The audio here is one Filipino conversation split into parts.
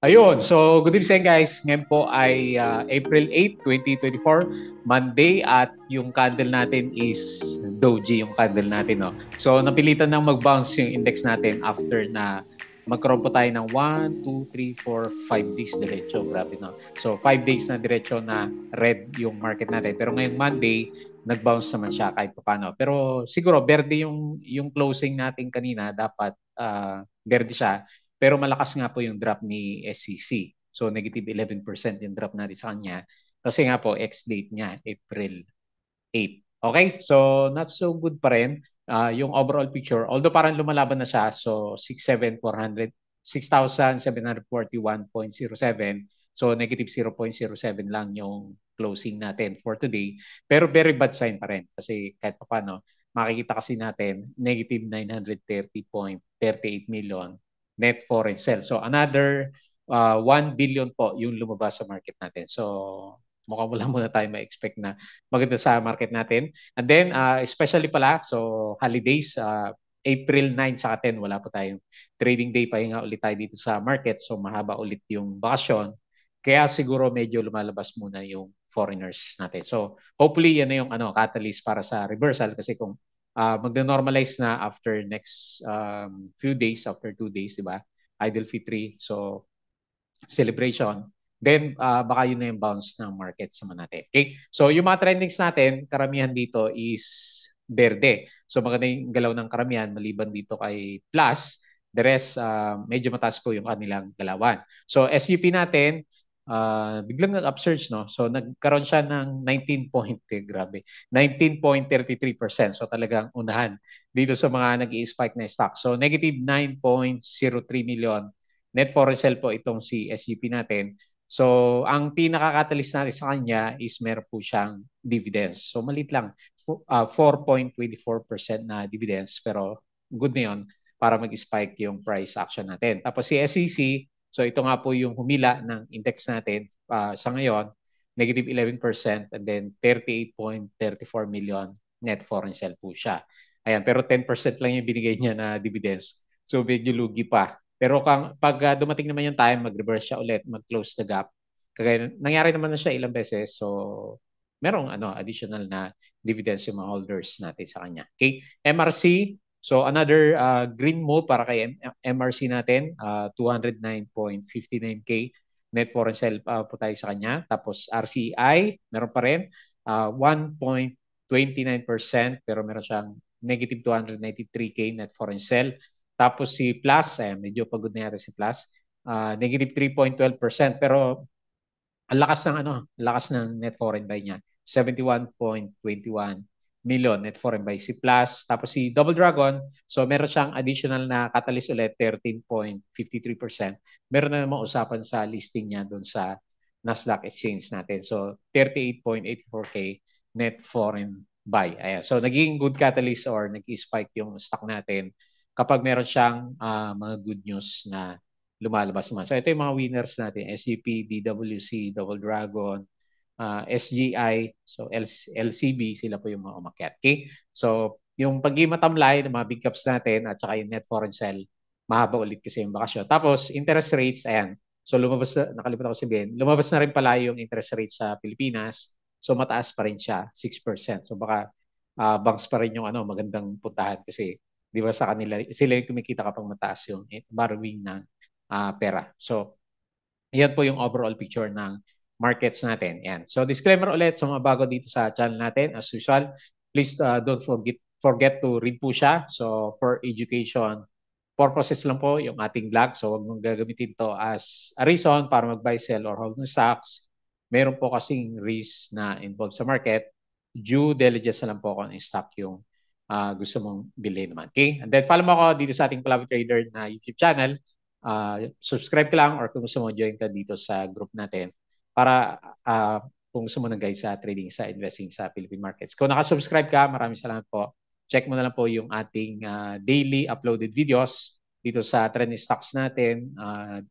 Ayun, so good evening guys. Ngayon po ay uh, April 8, 2024, Monday at yung candle natin is doji yung candle natin. No? So napilitan nang mag-bounce yung index natin after na magkaroon po tayo ng 1, 2, 3, 4, 5 days diretso. Grabe no? So 5 days na diretso na red yung market natin. Pero ngayong Monday, nag-bounce naman siya kahit pa paano. Pero siguro, verde yung, yung closing natin kanina. Dapat uh, verde siya. Pero malakas nga po yung drop ni SCC. E so negative 11% yung drop natin sa kanya. Kasi nga po, ex-date niya, April 8. Okay? So not so good pa rin uh, yung overall picture. Although parang lumalaban na siya. So 6,741.07. So negative 0.07 lang yung closing natin for today. Pero very bad sign pa rin kasi kahit pa paano, makikita kasi natin negative 930.38 million net foreign sales. So another uh, 1 billion po yung lumabas sa market natin. So mukhang wala muna tayo ma-expect na maganda sa market natin. And then, uh, especially pala, so holidays, uh, April 9 sa 10, wala po tayong trading day, nga ulit tayo dito sa market. So mahaba ulit yung bakasyon. Kaya siguro medyo lumalabas muna yung foreigners natin. So hopefully yan na yung ano, catalyst para sa reversal kasi kung uh, ah, magna-normalize na after next um, few days, after two days, di ba? Idle Fitri. So, celebration. Then, uh, baka yun na yung bounce ng market sa natin. Okay? So, yung mga trendings natin, karamihan dito is berde. So, maganda yung galaw ng karamihan maliban dito kay plus. The rest, uh, medyo mataas ko yung kanilang galawan. So, SUP natin, uh, biglang nag-upsurge, no? So, nagkaroon siya ng 19 point, eh, grabe. 19.33%. So, talagang unahan dito sa mga nag i spike na stock. So, negative 9.03 million. Net foreign sell po itong si SCP natin. So, ang pinakakatalis natin sa kanya is meron po siyang dividends. So, malit lang. Uh, ah, 4.24% na dividends. Pero, good na yun para mag-spike yung price action natin. Tapos si SEC, So ito nga po yung humila ng index natin uh, sa ngayon, negative 11% and then 38.34 million net foreign sell po siya. Ayan, pero 10% lang yung binigay niya na dividends. So medyo lugi pa. Pero kang, pag uh, dumating naman yung time, mag-reverse siya ulit, mag-close the gap. Kagaya, nangyari naman na siya ilang beses. So merong ano additional na dividends yung mga holders natin sa kanya. Okay? MRC, So another uh, green move para kay M- MRC natin, uh, 209.59K net foreign sell uh, po tayo sa kanya. Tapos RCI, meron pa rin uh, 1.29% pero meron siyang negative 293K net foreign sell. Tapos si Plus, eh, medyo pagod na yata si Plus, uh, negative 3.12% pero ang lakas ng ano, lakas ng net foreign buy niya, 71.21 million net foreign buy. si Plus. Tapos si Double Dragon, so meron siyang additional na catalyst ulit, 13.53%. Meron na namang usapan sa listing niya doon sa Nasdaq exchange natin. So 38.84K net foreign buy. Ayan. So naging good catalyst or nag-spike yung stock natin kapag meron siyang uh, mga good news na lumalabas naman. So ito yung mga winners natin, SUP, DWC, Double Dragon, uh, ah, SGI, so LCB, sila po yung mga umakyat. Okay? So, yung pag-imatamlay ng mga big caps natin at saka yung net foreign sell, mahaba ulit kasi yung bakasyon. Tapos, interest rates, ayan. So, lumabas na, nakalimutan ko sabihin, lumabas na rin pala yung interest rate sa Pilipinas. So, mataas pa rin siya, 6%. So, baka uh, banks pa rin yung ano, magandang puntahan kasi di ba sa kanila, sila yung kumikita kapag mataas yung borrowing ng uh, pera. So, yan po yung overall picture ng markets natin. Yan. So disclaimer ulit sa mga bago dito sa channel natin. As usual, please uh, don't forget forget to read po siya. So for education purposes lang po yung ating vlog. So wag mong gagamitin to as a reason para mag-buy, sell, or hold ng stocks. Meron po kasing risk na involved sa market. Due diligence lang po kung ano stock yung uh, gusto mong bilhin naman. Okay? And then follow mo ako dito sa ating Palabi Trader na YouTube channel. Uh, subscribe ka lang or kung gusto mo join ka dito sa group natin para uh, kung gusto mo ng guys sa trading, sa investing sa Philippine markets. Kung nakasubscribe ka, maraming salamat po. Check mo na lang po yung ating uh, daily uploaded videos dito sa trending stocks natin. Uh,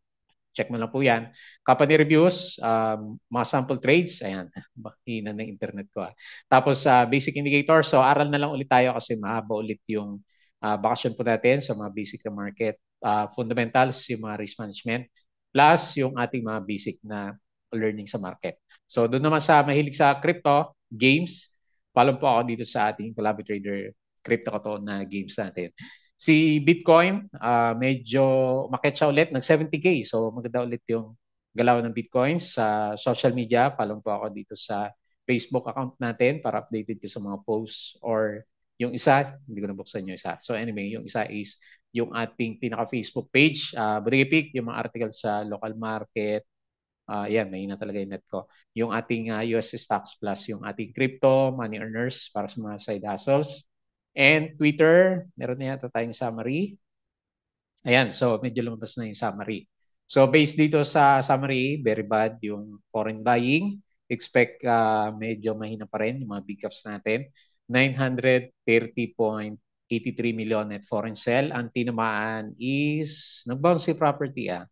check mo na po yan. Company reviews, um, mga sample trades, ayan, hina ng internet ko. Ah. Tapos uh, basic indicator, so aral na lang ulit tayo kasi mahaba ulit yung uh, bakasyon po natin sa mga basic na market. Uh, fundamentals, yung mga risk management, plus yung ating mga basic na learning sa market. So doon naman sa mahilig sa crypto, games, follow po ako dito sa ating Collab Trader crypto ko to na games natin. Si Bitcoin, uh, medyo umakit siya ulit, nag 70k. So maganda ulit yung galaw ng Bitcoin sa social media. Follow po ako dito sa Facebook account natin para updated ka sa mga posts or yung isa, hindi ko nabuksan yung isa. So anyway, yung isa is yung ating pinaka-Facebook page, uh, ah, Brigipic, yung mga article sa local market, uh, ah, main na talaga yung net ko. Yung ating uh, ah, US Stocks Plus, yung ating crypto, money earners para sa mga side hustles. And Twitter, meron na yata tayong summary. Ayan, so medyo lumabas na yung summary. So based dito sa summary, very bad yung foreign buying. Expect uh, medyo mahina pa rin yung mga big caps natin. 930.83 million net foreign sell. Ang tinamaan is, nag-bounce si property ah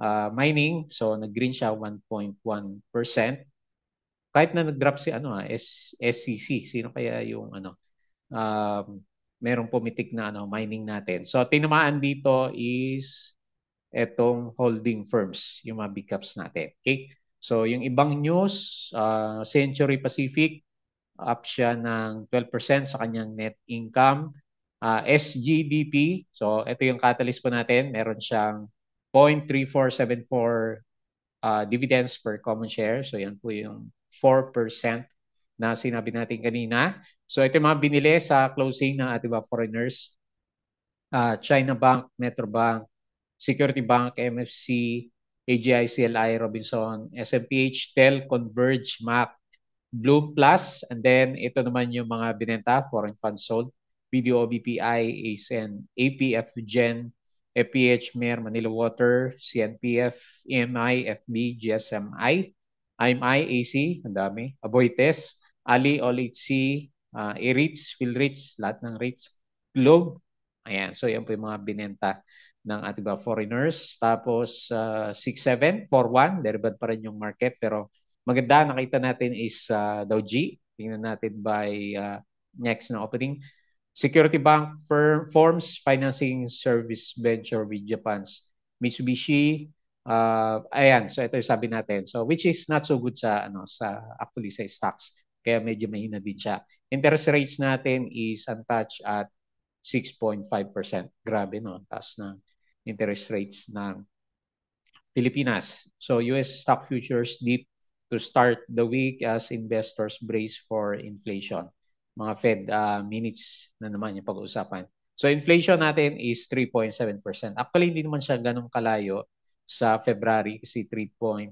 uh, mining. So nag-green siya 1.1%. Kahit na nag-drop si ano ha, ah, S SCC, sino kaya yung ano um, meron pumitik na ano mining natin. So tinamaan dito is etong holding firms, yung mga big caps natin. Okay? So yung ibang news, uh, Century Pacific up siya ng 12% sa kanyang net income. Uh, SGBP, so ito yung catalyst po natin, meron siyang 0.3474 uh, ah, dividends per common share. So yan po yung 4% na sinabi natin kanina. So ito yung mga binili sa closing ng ating mga foreigners. Uh, China Bank, Metro Bank, Security Bank, MFC, AGICLI, Robinson, SMPH, Tel, Converge, MAC, Bloom Plus, and then ito naman yung mga binenta, foreign funds sold, BDO, BPI, ASEN, APF, Gen, FPH Mayor Manila Water, CNPF, EMI, FB, GSMI, IMI, AC, ang dami, Aboites, Ali, OLHC, uh, E-REITs, PhilREITs, lahat ng REITs, Globe. Ayan, so yan po yung mga binenta ng ating mga foreigners. Tapos uh, 6-7, 4-1, deribad pa rin yung market. Pero maganda, nakita natin is uh, Dow G. Tingnan natin by uh, next na opening. Security Bank firm, forms financing service venture with Japan's Mitsubishi. Uh, ayan, so ito yung sabi natin. So which is not so good sa ano sa actually sa stocks. Kaya medyo mahina din siya. Interest rates natin is untouched at 6.5%. Grabe no, taas ng interest rates ng Pilipinas. So US stock futures dip to start the week as investors brace for inflation mga Fed uh, minutes na naman yung pag-uusapan. So inflation natin is 3.7%. Actually, hindi naman siya ganun kalayo sa February kasi 3.4%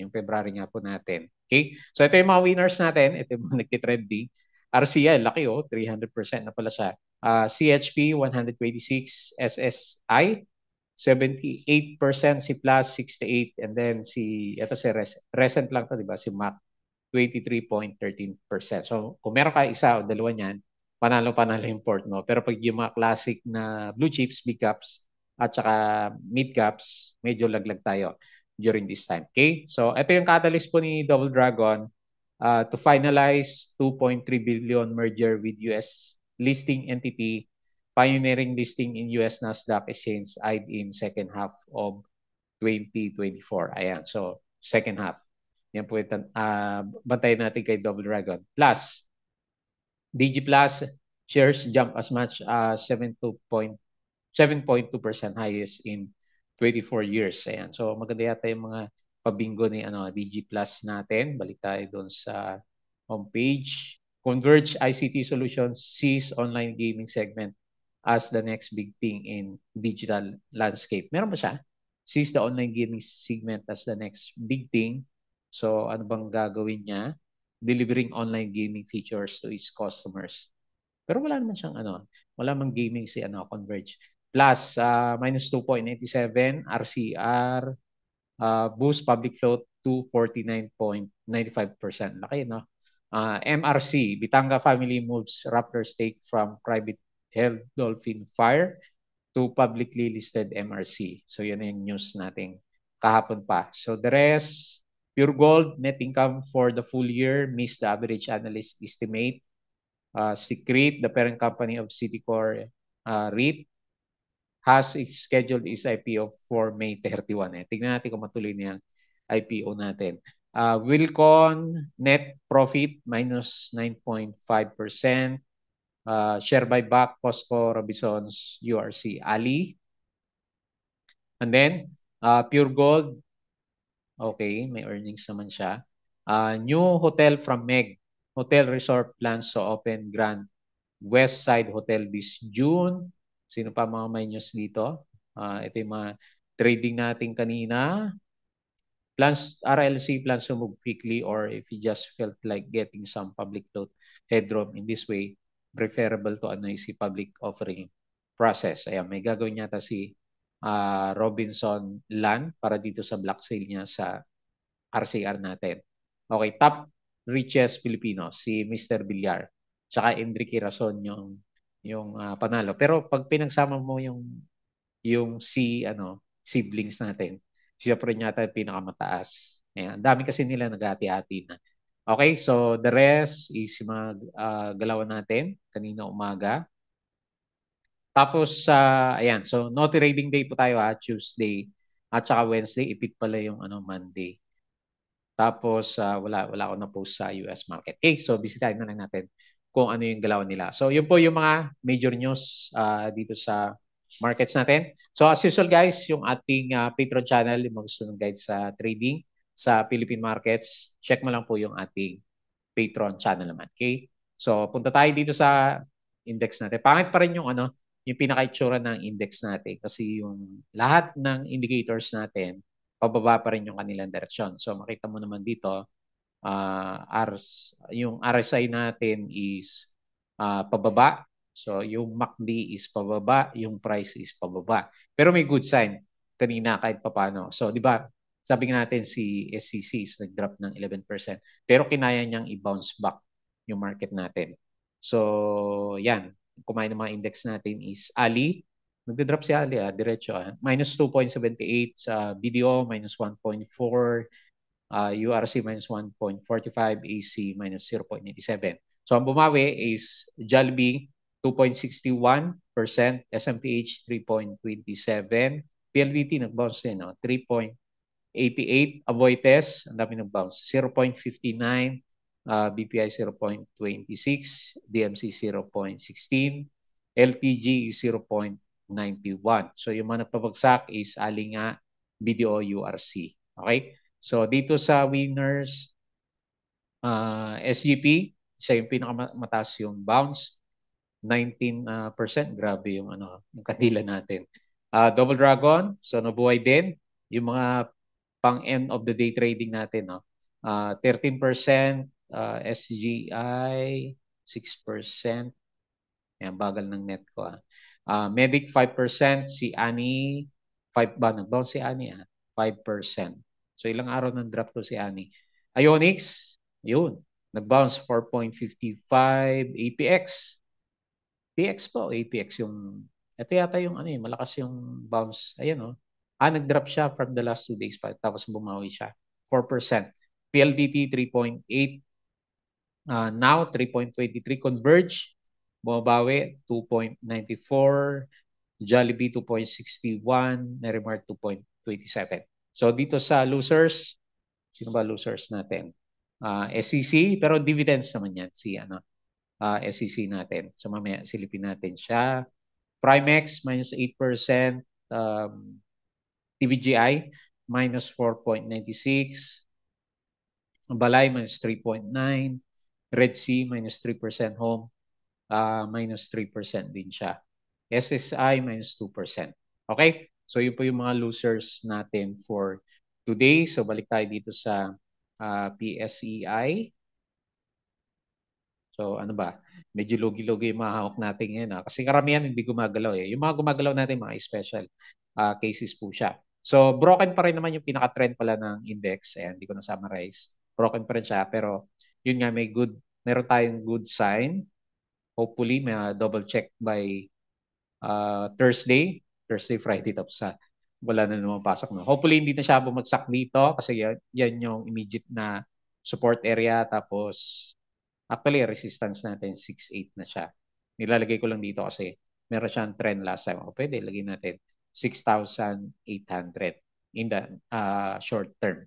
yung February nga po natin. Okay? So ito yung mga winners natin. Ito yung nagtitrending. RCL, laki oh, 300% na pala siya. Uh, CHP, 126. SSI, 78%. Si Plus, 68. And then si, ito si Res Recent lang to, di ba? Si Mac, 23.13%. So kung meron ka isa o dalawa niyan, panalo-panalo yung port mo. Pero pag yung mga classic na blue chips, big caps, at saka mid caps, medyo laglag tayo during this time. Okay? So ito yung catalyst po ni Double Dragon uh, to finalize 2.3 billion merger with US listing entity, pioneering listing in US Nasdaq Exchange eyed in second half of 2024. Ayan, so second half. Yan po yung uh, bantayan natin kay Double Dragon. Plus, DG Plus shares jump as much as 7.2% highest in 24 years. Ayan. So maganda yata yung mga pabinggo ni ano, DG Plus natin. Balik tayo doon sa homepage. Converge ICT Solutions sees online gaming segment as the next big thing in digital landscape. Meron ba siya? Sees the online gaming segment as the next big thing So ano bang gagawin niya? Delivering online gaming features to its customers. Pero wala naman siyang ano, wala mang gaming si ano, Converge. Plus, uh, minus 2.87, RCR, uh, boost public float 249.95%. Laki, no? Uh, ah, MRC, Bitanga family moves Raptor stake from private held Dolphin Fire to publicly listed MRC. So yun yung news natin kahapon pa. So the rest, Pure Gold, net income for the full year missed the average analyst estimate. Uh, Secret, the parent company of Citicorp uh, REIT, has its scheduled its IPO for May 31. Eh. Tingnan natin kung matuloy niya IPO natin. Uh, Wilcon, net profit, minus 9.5%. Uh, share buyback, Costco, Robinsons, URC, Ali. And then, uh, Pure Gold, Okay, may earnings naman siya. Uh, new hotel from Meg. Hotel resort plans to open Grand West Side Hotel this June. Sino pa mga may news dito? Uh, ito yung mga trading natin kanina. Plans, RLC plans to move quickly or if you just felt like getting some public float headroom in this way, preferable to ano eh, si public offering process. Ayan, may gagawin yata si uh, Robinson Land para dito sa block sale niya sa RCR natin. Okay, top richest Filipino, si Mr. Villar. Tsaka Enrique Rason yung yung uh, panalo. Pero pag pinagsama mo yung yung si ano siblings natin, siya pa rin yata yung pinakamataas. Ayan, dami kasi nila nag-ati-ati na. Okay, so the rest is mga uh, galawan natin kanina umaga. Tapos, uh, ayan. So, no trading day po tayo ha. Tuesday at saka Wednesday. Ipit pala yung ano, Monday. Tapos, uh, wala, wala ako na-post sa US market. Okay, so bisitahin na lang natin kung ano yung galaw nila. So, yun po yung mga major news uh, dito sa markets natin. So, as usual guys, yung ating uh, Patreon channel, yung mga gusto ng guide sa trading sa Philippine markets, check mo lang po yung ating Patreon channel naman. Okay? So, punta tayo dito sa index natin. Pangit pa rin yung ano, yung pinaka-itsura ng index natin kasi yung lahat ng indicators natin pababa pa rin yung kanilang direksyon. So makita mo naman dito, uh, ah, RS, yung RSI natin is uh, pababa. So yung MACD is pababa, yung price is pababa. Pero may good sign kanina kahit papano. So di ba, sabi nga natin si SCC e is nag-drop ng 11%. Pero kinaya niyang i-bounce back yung market natin. So yan, kumain ng mga index natin is Ali. nagde drop si Ali, ah, diretso. Ah. Minus 2.78 sa BDO, minus 1.4. Uh, URC minus 1.45, AC minus 0.87. So ang bumawi is Jollibee 2.61%, SMPH 3.27, PLDT nag-bounce din, no? 3.88, Aboites, ang dami nag-bounce, 0.59, uh, BPI 0.26, DMC 0.16, LTG 0.91. So yung mga nagpabagsak is aling nga BDO URC. Okay? So dito sa winners, uh, ah, SGP, siya yung pinakamataas yung bounce, 19%. Uh, ah, percent. Grabe yung, ano, yung kanila natin. Uh, Double Dragon, so nabuhay din. Yung mga pang end of the day trading natin, no? Uh, 13%, uh, SGI 6%. Ayan, bagal ng net ko. Ah. Uh, Medic 5%, si Ani 5 ba nag-bounce si Ani ah? 5%. So ilang araw nang drop ko si Ani. Ionix, yun. nagbounce 4.55 APX. PX po, APX yung ito yata yung ano eh, malakas yung bounce. Ayan oh. Ah, nag-drop siya from the last two days pa tapos bumawi siya. 4%. PLDT 3.8 uh, now 3.23 Converge, Bumabawi 2.94, Jollibee 2.61, Nerimar 2.27. So dito sa losers, sino ba losers natin? Uh, ah, SEC, pero dividends naman yan si ano, uh, ah, SEC natin. So mamaya silipin natin siya. Primex minus 8%, um, TBGI minus 4.96, Balay minus 3.9, Red Sea, minus 3% home, uh, minus 3% din siya. SSI, minus 2%. Okay? So, yun po yung mga losers natin for today. So, balik tayo dito sa uh, ah, PSEI. So, ano ba? Medyo logi-logi yung mga hawak natin ngayon. Ha? Ah. Kasi karamihan hindi gumagalaw. Eh. Yung mga gumagalaw natin, mga special uh, cases po siya. So, broken pa rin naman yung pinaka-trend pala ng index. Ayan, hindi ko na-summarize. Broken pa rin siya, pero yun nga may good meron tayong good sign. Hopefully may ah, double check by uh, Thursday, Thursday Friday tapos sa ah, wala na naman pasok no. Hopefully hindi na siya bumagsak dito kasi yan, yan yung immediate na support area tapos actually resistance natin 68 na siya. Nilalagay ko lang dito kasi meron siyang trend last time. O oh, pwede, lagay natin 6,800 in the uh, short term.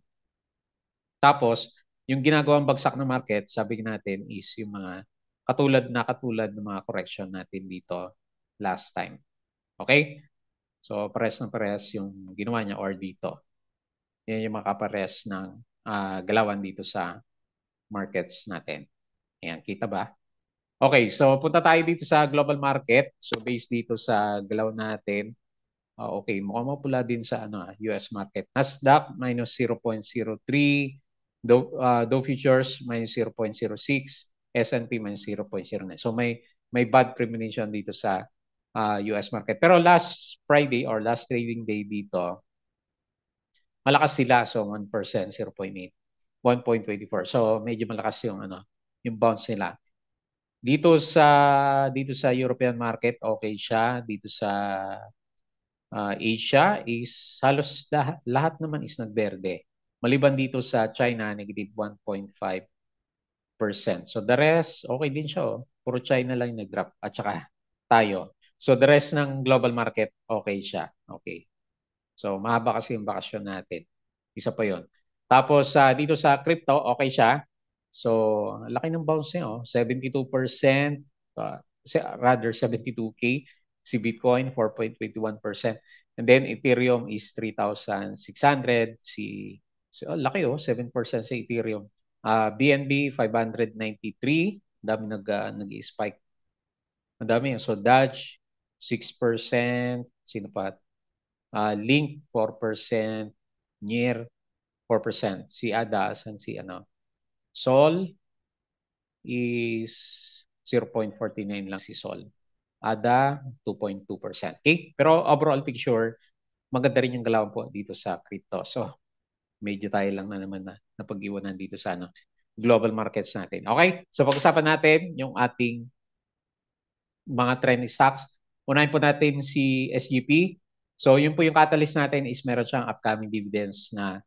Tapos, yung ginagawang bagsak na market, sabi natin is yung mga katulad na katulad ng mga correction natin dito last time. Okay? So, press na press yung ginawa niya or dito. Yan yung makapares ng uh, galawan dito sa markets natin. Ayan, kita ba? Okay, so punta tayo dito sa global market. So, based dito sa galaw natin. Uh, okay, mukhang mapula din sa ano, ah, US market. Nasdaq, minus 0.03. Dow, uh, Dow Futures minus 0.06, S&P minus 0.09. So may may bad premonition dito sa uh, US market. Pero last Friday or last trading day dito, malakas sila. So 1%, 0.8, 1.24. So medyo malakas yung ano, yung bounce nila. Dito sa dito sa European market, okay siya. Dito sa uh, Asia is halos lahat, lahat naman is nagberde. Maliban dito sa China, negative 1.5%. So the rest, okay din siya. Oh. Puro China lang nag-drop at saka tayo. So the rest ng global market, okay siya. Okay. So mahaba kasi yung bakasyon natin. Isa pa yon. Tapos uh, dito sa crypto, okay siya. So laki ng bounce niya. Oh. 72%, uh, ah, rather 72K. Si Bitcoin, 4.21%. And then Ethereum is 3,600. Si So, laki oh, 7% sa Ethereum. Uh, BNB 593, dami nag uh, ah, nag-spike. Madami yun. So Dodge 6%, sino pa? Uh, Link 4%, Near 4%. Si Ada, san si ano? Sol is 0.49 lang si Sol. ADA 2.2%. Okay? Pero overall picture, maganda rin yung galaw po dito sa crypto. So, medyo tayo lang na naman na napag-iwanan dito sa ano, global markets natin. Okay? So pag-usapan natin yung ating mga trend stocks. Unahin po natin si SGP. So yun po yung catalyst natin is meron siyang upcoming dividends na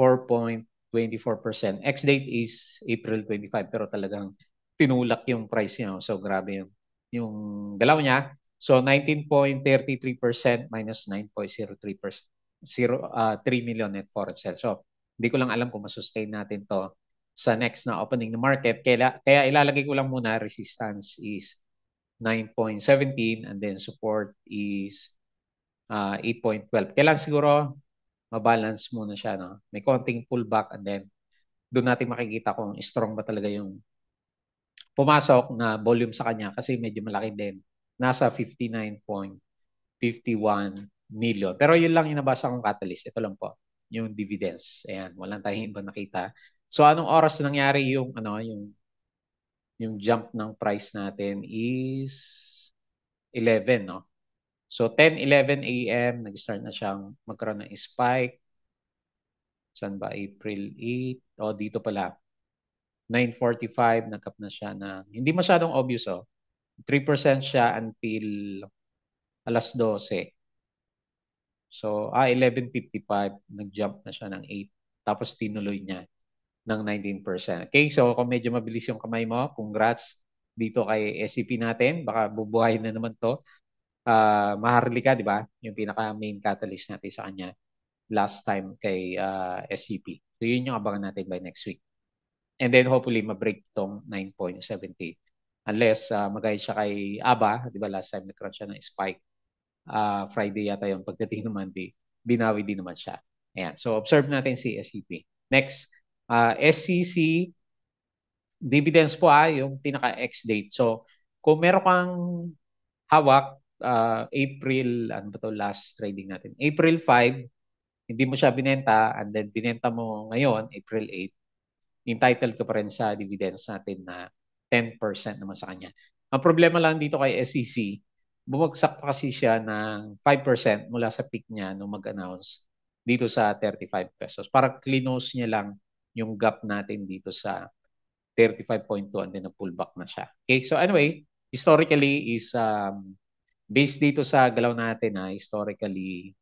4.24%. Ex-date is April 25 pero talagang tinulak yung price niya. So grabe yung, yung galaw niya. So 19.33% minus 9.03%. 0, uh, 3 million net foreign sales. So, hindi ko lang alam kung masustain natin to sa next na opening ng market. Kaya, kaya ilalagay ko lang muna resistance is 9.17 and then support is uh, 8.12. Kailan siguro mabalance muna siya. No? May konting pullback and then doon natin makikita kung strong ba talaga yung pumasok na volume sa kanya kasi medyo malaki din. Nasa 59.51 million. Pero yun lang yung nabasa kong catalyst. Ito lang po, yung dividends. Ayan, walang tayong iba nakita. So anong oras nangyari yung ano yung yung jump ng price natin is 11, no? So 10 11 AM nag-start na siyang magkaroon ng spike. San ba April 8? Oh, dito pala. 9.45 nagkap na siya na hindi masyadong obvious oh. 3% siya until alas 12. So, ah, 11.55, nag-jump na siya ng 8. Tapos tinuloy niya ng 19%. Okay, so kung medyo mabilis yung kamay mo, congrats dito kay SCP natin. Baka bubuhayin na naman to. Uh, Maharlika, di ba? Yung pinaka-main catalyst natin sa kanya last time kay uh, ah, SCP. So yun yung abangan natin by next week. And then hopefully ma-break itong 9.70. Unless uh, ah, magaya siya kay ABA, di ba last time nag-crunch siya ng spike uh, Friday yata yung pagdating ng Monday, binawi din naman siya. Ayan. So, observe natin si SCP. Next, uh, ah, SCC dividends po ah, yung pinaka X date. So, kung meron kang hawak, uh, April, ano ba to last trading natin? April 5, hindi mo siya binenta and then binenta mo ngayon, April 8, entitled ka pa rin sa dividends natin na 10% naman sa kanya. Ang problema lang dito kay SEC, bumagsak pa kasi siya ng 5% mula sa peak niya nung mag-announce dito sa 35 pesos. Para clinose niya lang yung gap natin dito sa 35.2 and then na-pullback na siya. Okay, so anyway, historically is um, based dito sa galaw natin na ah, historically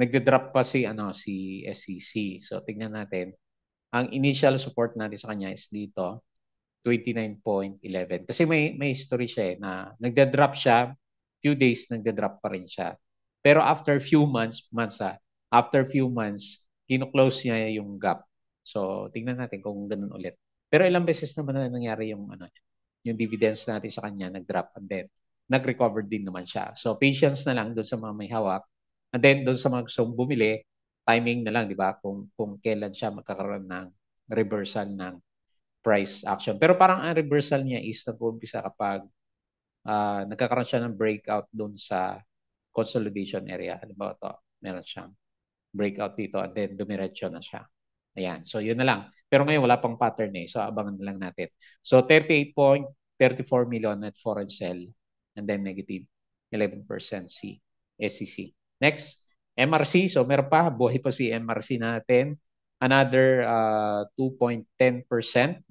nagde-drop pa si ano si SEC. So tingnan natin. Ang initial support natin sa kanya is dito 29.11. Kasi may, may history siya eh, na nagda-drop siya, few days nagda-drop pa rin siya. Pero after few months, months ha, ah, after few months, kino-close niya yung gap. So, tingnan natin kung ganun ulit. Pero ilang beses naman na nangyari yung ano, yung dividends natin sa kanya, nag-drop and then nag-recover din naman siya. So, patience na lang doon sa mga may hawak. And then, doon sa mga gustong bumili, timing na lang, di ba? Kung, kung kailan siya magkakaroon ng reversal ng price action. Pero parang ang reversal niya is nag-uumpisa kapag uh, nagkakaroon siya ng breakout doon sa consolidation area. Halimbawa ito, meron siyang breakout dito and then dumiretso na siya. Ayan. So, yun na lang. Pero ngayon, wala pang pattern eh. So, abangan na lang natin. So, 38.34 million at foreign sell and then negative 11% si SEC. Next, MRC. So, meron pa. Buhay pa si MRC natin another uh, 2.10%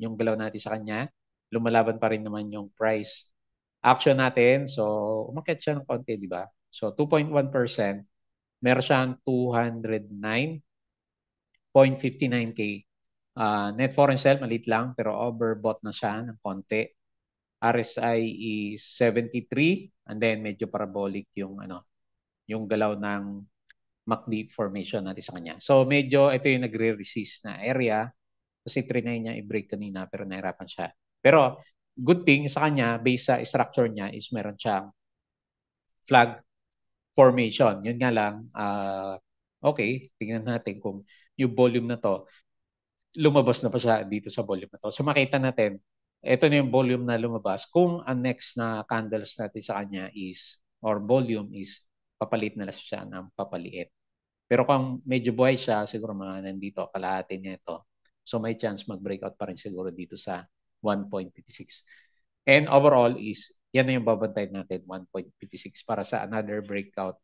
yung galaw natin sa kanya. Lumalaban pa rin naman yung price action natin. So, umakit siya ng konti, di ba? So, 2.1%. Meron siyang 209.59K. Uh, ah, net foreign sell, malit lang, pero overbought na siya ng konti. RSI is 73 and then medyo parabolic yung ano yung galaw ng MACD formation natin sa kanya. So medyo ito yung nagre-resist na area kasi trinay niya i-break kanina pero nahirapan siya. Pero good thing sa kanya, based sa structure niya, is meron siyang flag formation. Yun nga lang, uh, okay, tingnan natin kung yung volume na to, lumabas na pa siya dito sa volume na to. So makita natin, ito na yung volume na lumabas. Kung ang next na candles natin sa kanya is, or volume is papalit na lang siya ng papaliit. Pero kung medyo buhay siya, siguro mga nandito, kalahati niya ito. So may chance mag-breakout pa rin siguro dito sa 1.56. And overall is, yan na yung babantayin natin, 1.56 para sa another breakout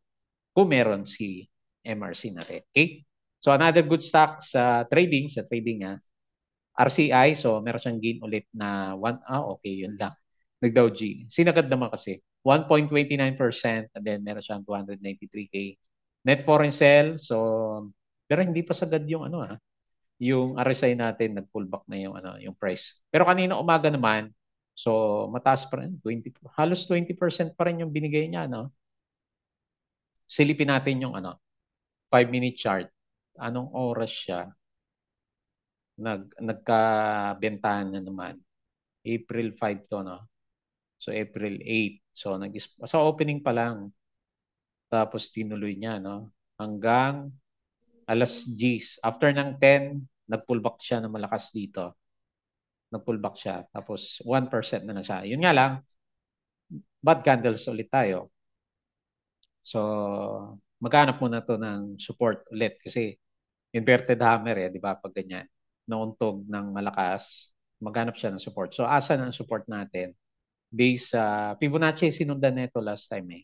kung meron si MRC natin. Okay? So another good stock sa trading, sa trading ah, RCI, so meron siyang gain ulit na 1, ah okay, yun lang. Nag-Dow G. Sinagad naman kasi 1.29%. And then meron siyang 293K net foreign sale. So, pero hindi pa sagad yung ano ha, ah, yung RSI natin, nag-pullback na yung, ano, yung price. Pero kanina umaga naman, so mataas pa rin, 20, halos 20% pa rin yung binigay niya. No? Silipin natin yung ano, 5-minute chart. Anong oras siya? Nag, nagkabentahan na naman. April 5 to, no? So April 8. So nag sa opening pa lang. Tapos tinuloy niya no hanggang alas 10. After ng 10, nag-pullback siya ng malakas dito. Nag-pullback siya. Tapos 1% na na siya. Yun nga lang, bad candles ulit tayo. So, maghanap muna to ng support ulit kasi inverted hammer eh, di ba? Pag ganyan, nauntog ng malakas, maghanap siya ng support. So, asa ang support natin? based sa uh, Fibonacci sinundan nito last time eh.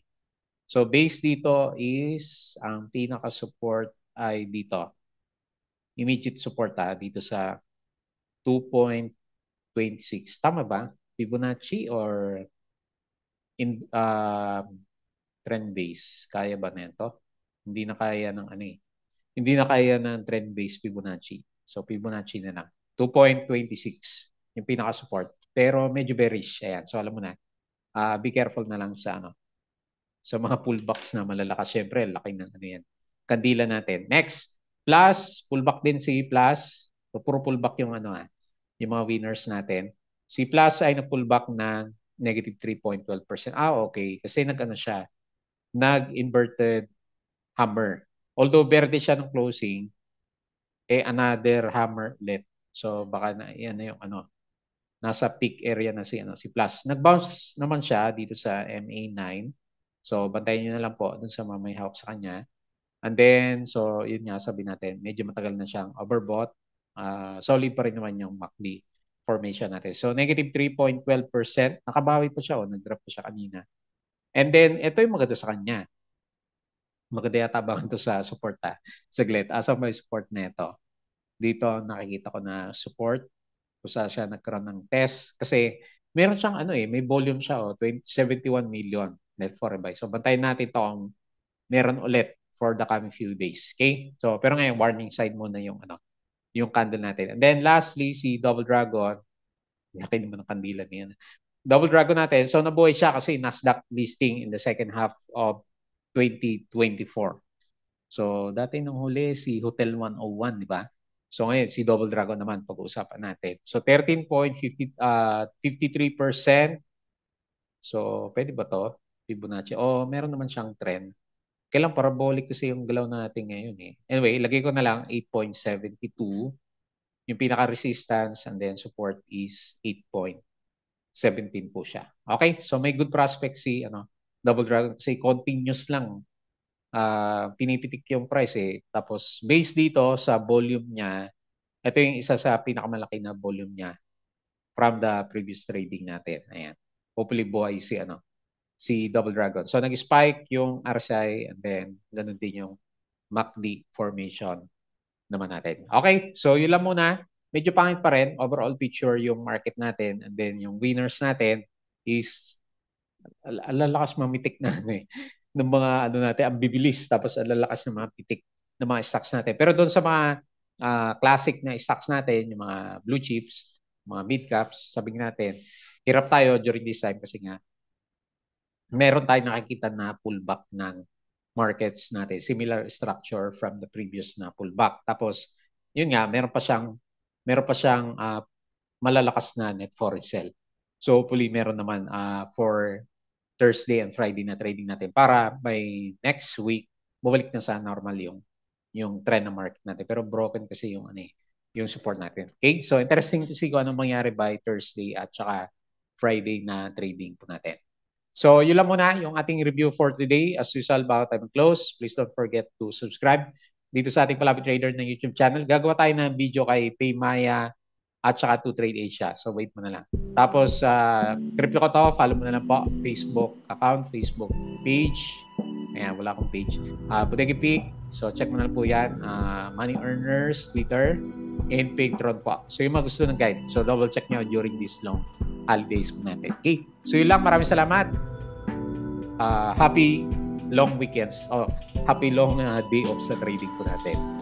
So base dito is ang pinaka support ay dito. Immediate support ah dito sa 2.26. Tama ba? Fibonacci or in uh, trend base. Kaya ba nito? Hindi na kaya ng ano eh. Hindi na kaya ng trend base Fibonacci. So Fibonacci na lang. 2.26 yung pinaka support. Pero medyo bearish. Ayan. So alam mo na. Uh, be careful na lang sa ano sa mga pullbacks na malalakas. Siyempre, laki ng ano yan. Kandila natin. Next, plus, pullback din si plus. So, puro pullback yung ano ah, yung mga winners natin. Si plus ay na-pullback ng negative 3.12%. Ah, okay. Kasi nag-ano siya, nag-inverted hammer. Although verde siya nung closing, eh another hammer let. So baka na, yan na yung ano, nasa peak area na si ano si Plus. Nag-bounce naman siya dito sa MA9. So bantayan niyo na lang po dun sa mamay hawak sa kanya. And then so yun nga sabi natin, medyo matagal na siyang overbought. Uh, solid pa rin naman yung MACD formation natin. So negative 3.12%, nakabawi po siya o oh, nag-drop po siya kanina. And then ito yung maganda sa kanya. Maganda yata ba ito sa support ha? Saglit, asa may support nito? Dito nakikita ko na support kung saan siya nagkaroon ng test. Kasi meron siyang ano eh, may volume siya oh, 20, 71 million net foreign buy. So bantayan natin ito ang meron ulit for the coming few days. Okay? So pero ngayon warning side muna yung ano, yung candle natin. And then lastly si Double Dragon. yakin mo ng kandila niya. Double Dragon natin. So nabuhay siya kasi Nasdaq listing in the second half of 2024. So dati nung huli si Hotel 101, di ba? So ngayon, si Double Dragon naman pag-uusapan natin. So 13.53%. Uh, ah, so pwede ba to? Fibonacci. Oh, meron naman siyang trend. Kailang parabolic kasi yung galaw natin ngayon eh. Anyway, ilagay ko na lang 8.72. Yung pinaka-resistance and then support is 8.17 po siya. Okay, so may good prospect si ano, Double Dragon kasi continuous lang uh, pinipitik yung price eh. Tapos based dito sa volume niya, ito yung isa sa pinakamalaki na volume niya from the previous trading natin. Ayan. Hopefully buhay si ano si Double Dragon. So nag-spike yung RSI and then ganun din yung MACD formation naman natin. Okay, so yun lang muna. Medyo pangit pa rin overall picture yung market natin and then yung winners natin is lalakas mamitik na ano eh ng mga ano natin, ang bibilis tapos ang lalakas ng mga pitik ng mga stocks natin. Pero doon sa mga uh, classic na stocks natin, yung mga blue chips, mga mid caps, sabihin natin, hirap tayo during this time kasi nga meron tayong nakikita na pullback ng markets natin, similar structure from the previous na pullback. Tapos yun nga, meron pa siyang meron pa siyang uh, malalakas na net foreign sell. So hopefully meron naman uh, for Thursday and Friday na trading natin para by next week bumalik na sa normal yung yung trend ng market natin. Pero broken kasi yung ano eh, yung support natin. Okay? So interesting to see kung anong mangyari by Thursday at saka Friday na trading po natin. So yun lang muna yung ating review for today. As usual, bago tayo close, please don't forget to subscribe dito sa ating Palapit Trader na YouTube channel. Gagawa tayo ng video kay Paymaya at saka to Trade Asia. So wait mo na lang. Tapos uh, crypto ko to, follow mo na lang po Facebook account, Facebook page. Ayan, wala akong page. Uh, ah, Butegi Pig, so check mo na lang po yan. Uh, Money Earners, Twitter, and Patreon po. So yung mga gusto ng guide, so double check nyo during this long holidays po natin. Okay, so yun lang. Maraming salamat. Uh, happy long weekends. Oh, happy long uh, day off sa trading po natin.